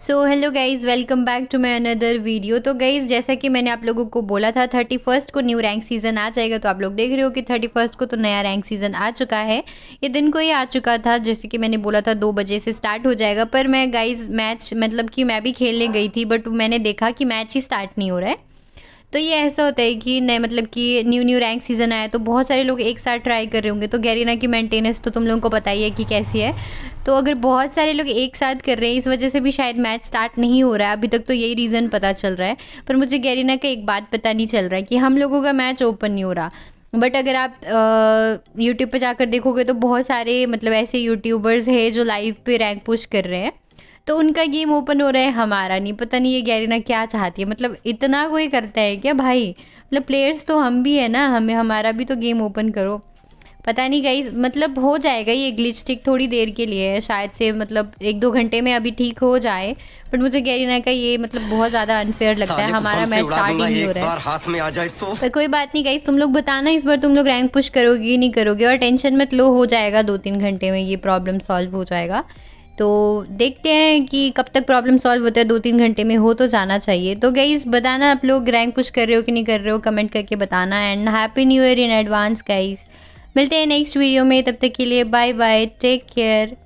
so hello guys welcome back to my another video तो guys जैसा कि मैंने आप लोगों को बोला था थर्टी फर्स्ट को न्यू रैंक सीज़न आ जाएगा तो आप लोग देख रहे हो कि थर्टी फर्स्ट को तो नया रैंक सीज़न आ चुका है ये दिन को ही आ चुका था जैसे कि मैंने बोला था दो बजे से स्टार्ट हो जाएगा पर मैं गाइज़ मैच मतलब कि मैं भी खेलने गई थी बट मैंने देखा कि मैच ही स्टार्ट नहीं हो रहा है तो ये ऐसा होता है कि नए मतलब कि न्यू न्यू रैंक सीज़न आया तो बहुत सारे लोग एक साथ ट्राई कर रहे होंगे तो गैरीना की मेंटेनेंस तो तुम लोगों को पता ही है कि कैसी है तो अगर बहुत सारे लोग एक साथ कर रहे हैं इस वजह से भी शायद मैच स्टार्ट नहीं हो रहा है अभी तक तो यही रीज़न पता चल रहा है पर मुझे गैरीना का एक बात पता नहीं चल रहा है कि हम लोगों का मैच ओपन नहीं हो रहा बट अगर आप यूट्यूब पर जाकर देखोगे तो बहुत सारे मतलब ऐसे यूट्यूबर्स हैं जो लाइव पे रैंक पुश कर रहे हैं तो उनका गेम ओपन हो रहा है हमारा नहीं पता नहीं ये गैरिना क्या चाहती है मतलब इतना कोई करता है क्या भाई मतलब प्लेयर्स तो हम भी है ना हमें हमारा भी तो गेम ओपन करो पता नहीं गई मतलब हो जाएगा ये ग्लिच ठीक थोड़ी देर के लिए है शायद से मतलब एक दो घंटे में अभी ठीक हो जाए बट मुझे गैरिना का ये मतलब बहुत ज़्यादा अनफेयर लगता है हमारा मैच स्टार्ट ही नहीं हो रहा है हाथ में आ जाए तो पर कोई बात नहीं गई तुम लोग बताना इस बार तुम लोग रैंक पुश करोगे नहीं करोगे और टेंशन मत लो हो जाएगा दो तीन घंटे में ये प्रॉब्लम सॉल्व हो जाएगा तो देखते हैं कि कब तक प्रॉब्लम सॉल्व होता है दो तीन घंटे में हो तो जाना चाहिए तो गाइज़ बताना आप लोग रैंक पुश कर रहे हो कि नहीं कर रहे हो कमेंट करके बताना and happy new year in advance guys मिलते हैं नेक्स्ट वीडियो में तब तक के लिए बाय बाय टेक केयर